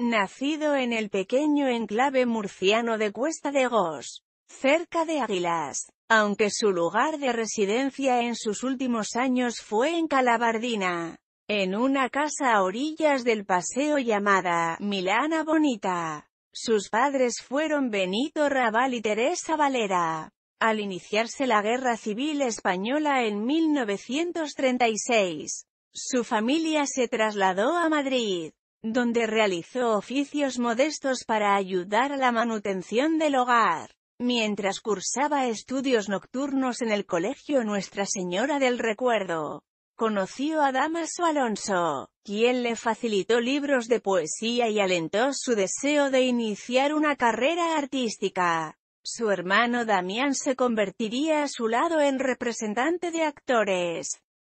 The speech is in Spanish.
Nacido en el pequeño enclave murciano de Cuesta de Gos, cerca de Águilas, aunque su lugar de residencia en sus últimos años fue en Calabardina, en una casa a orillas del paseo llamada Milana Bonita. Sus padres fueron Benito Raval y Teresa Valera. Al iniciarse la Guerra Civil Española en 1936, su familia se trasladó a Madrid donde realizó oficios modestos para ayudar a la manutención del hogar. Mientras cursaba estudios nocturnos en el colegio Nuestra Señora del Recuerdo, conoció a Damaso Alonso, quien le facilitó libros de poesía y alentó su deseo de iniciar una carrera artística. Su hermano Damián se convertiría a su lado en representante de actores.